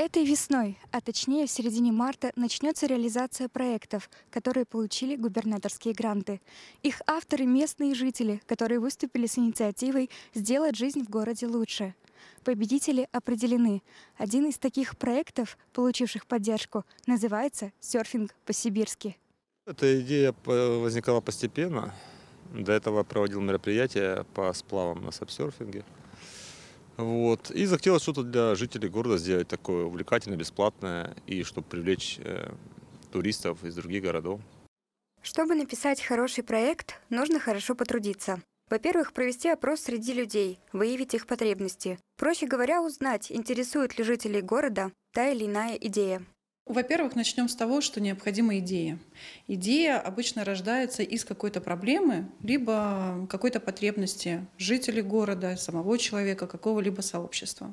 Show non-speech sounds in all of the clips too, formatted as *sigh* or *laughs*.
Этой весной, а точнее в середине марта, начнется реализация проектов, которые получили губернаторские гранты. Их авторы – местные жители, которые выступили с инициативой «Сделать жизнь в городе лучше». Победители определены. Один из таких проектов, получивших поддержку, называется «Серфинг по-сибирски». Эта идея возникала постепенно. До этого проводил мероприятия по сплавам на сапсерфинге. Вот. И захотелось что-то для жителей города сделать такое увлекательное, бесплатное, и чтобы привлечь э, туристов из других городов. Чтобы написать хороший проект, нужно хорошо потрудиться. Во-первых, провести опрос среди людей, выявить их потребности. Проще говоря, узнать, интересует ли жителей города та или иная идея. Во-первых, начнем с того, что необходима идея. Идея обычно рождается из какой-то проблемы, либо какой-то потребности жителей города, самого человека, какого-либо сообщества.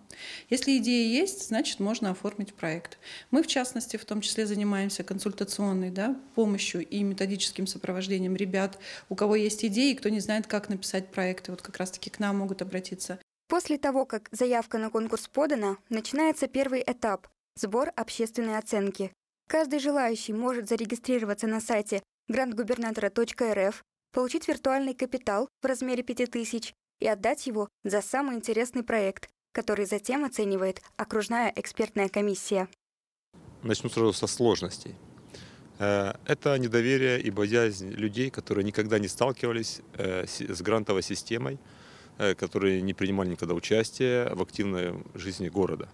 Если идея есть, значит, можно оформить проект. Мы, в частности, в том числе занимаемся консультационной да, помощью и методическим сопровождением ребят, у кого есть идеи, кто не знает, как написать проекты, вот как раз-таки к нам могут обратиться. После того, как заявка на конкурс подана, начинается первый этап Сбор общественной оценки. Каждый желающий может зарегистрироваться на сайте грандгубернатора.рф, получить виртуальный капитал в размере 5000 и отдать его за самый интересный проект, который затем оценивает окружная экспертная комиссия. Начну сразу со сложностей. Э, это недоверие и боязнь людей, которые никогда не сталкивались э, с грантовой системой, э, которые не принимали никогда участие в активной жизни города.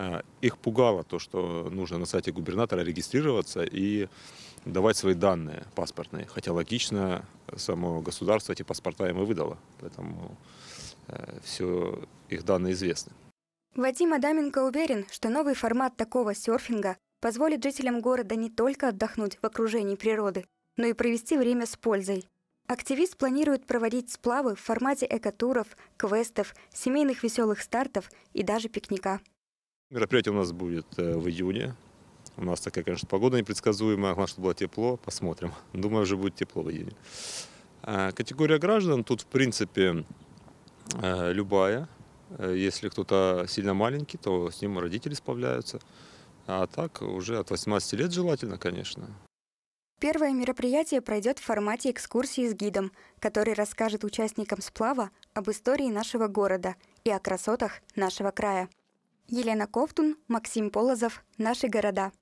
Э, их пугало то, что нужно на сайте губернатора регистрироваться и давать свои данные паспортные. Хотя логично, само государство эти паспорта им и выдало. Поэтому э, все их данные известны. Вадим Адаменко уверен, что новый формат такого серфинга позволит жителям города не только отдохнуть в окружении природы, но и провести время с пользой. Активист планирует проводить сплавы в формате экотуров, квестов, семейных веселых стартов и даже пикника. Мероприятие у нас будет э, в июне. У нас такая, конечно, погода непредсказуемая. Главное, чтобы было тепло. Посмотрим. *laughs* Думаю, уже будет тепло в июне. А, категория граждан тут, в принципе, э, любая. Э, если кто-то сильно маленький, то с ним родители справляются. А так уже от 18 лет желательно, конечно. Первое мероприятие пройдет в формате экскурсии с гидом, который расскажет участникам сплава об истории нашего города и о красотах нашего края. Елена Ковтун, Максим Полозов, «Наши города».